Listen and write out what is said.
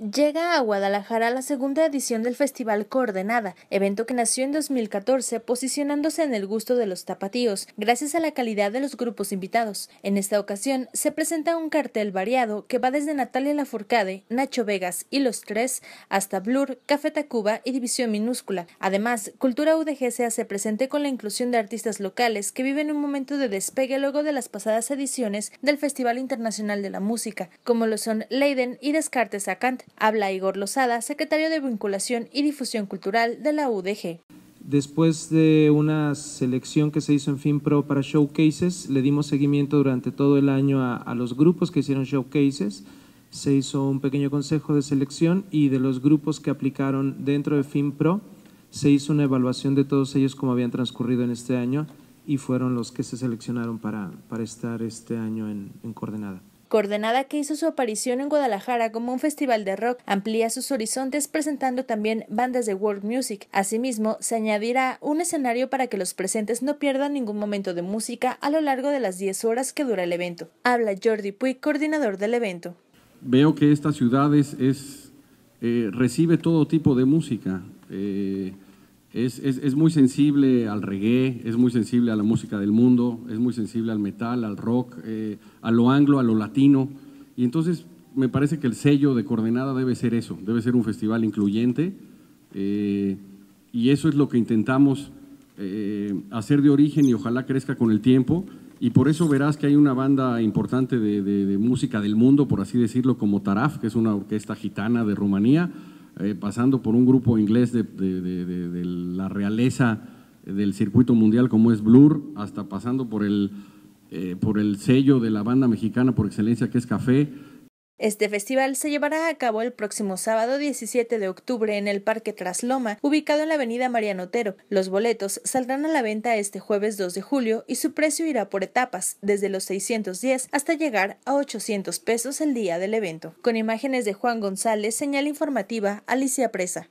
Llega a Guadalajara la segunda edición del Festival Coordenada, evento que nació en 2014 posicionándose en el gusto de los tapatíos, gracias a la calidad de los grupos invitados. En esta ocasión se presenta un cartel variado que va desde Natalia Lafourcade, Nacho Vegas y Los Tres hasta Blur, Café Tacuba y División Minúscula. Además, Cultura UDG se hace presente con la inclusión de artistas locales que viven un momento de despegue luego de las pasadas ediciones del Festival Internacional de la Música, como lo son Leiden y Descartes Acant. Habla Igor Lozada, secretario de Vinculación y Difusión Cultural de la UDG. Después de una selección que se hizo en FinPro para showcases, le dimos seguimiento durante todo el año a, los grupos que hicieron showcases. Se hizo un pequeño consejo de selección y de los grupos que aplicaron dentro de FinPro se hizo una evaluación de todos ellos como habían transcurrido en este año y fueron los que se seleccionaron para, estar este año en, en coordenada coordenada que hizo su aparición en Guadalajara como un festival de rock, amplía sus horizontes presentando también bandas de world music. Asimismo, se añadirá un escenario para que los presentes no pierdan ningún momento de música a lo largo de las 10 horas que dura el evento. Habla Jordi Puig, coordinador del evento. Veo que esta ciudad es, eh, recibe todo tipo de música. Eh, es, muy sensible al reggae, es muy sensible a la música del mundo, es muy sensible al metal, al rock, eh, a lo anglo, a lo latino. Y entonces me parece que el sello de Coordenada debe ser eso, debe ser un festival incluyente. Eh, y eso es lo que intentamos eh, hacer de origen y ojalá crezca con el tiempo. Y por eso verás que hay una banda importante de música del mundo, por así decirlo, como Taraf, que es una orquesta gitana de Rumanía eh, pasando por un grupo inglés de, la realeza del circuito mundial como es Blur, hasta pasando por el, eh, por el sello de la banda mexicana por excelencia que es Café, este festival se llevará a cabo el próximo sábado 17 de octubre en el Parque Trasloma, ubicado en la avenida Mariano Otero. Los boletos saldrán a la venta este jueves 2 de julio y su precio irá por etapas, desde los 610 hasta llegar a 800 pesos el día del evento. Con imágenes de Juan González, señal informativa Alicia Presa.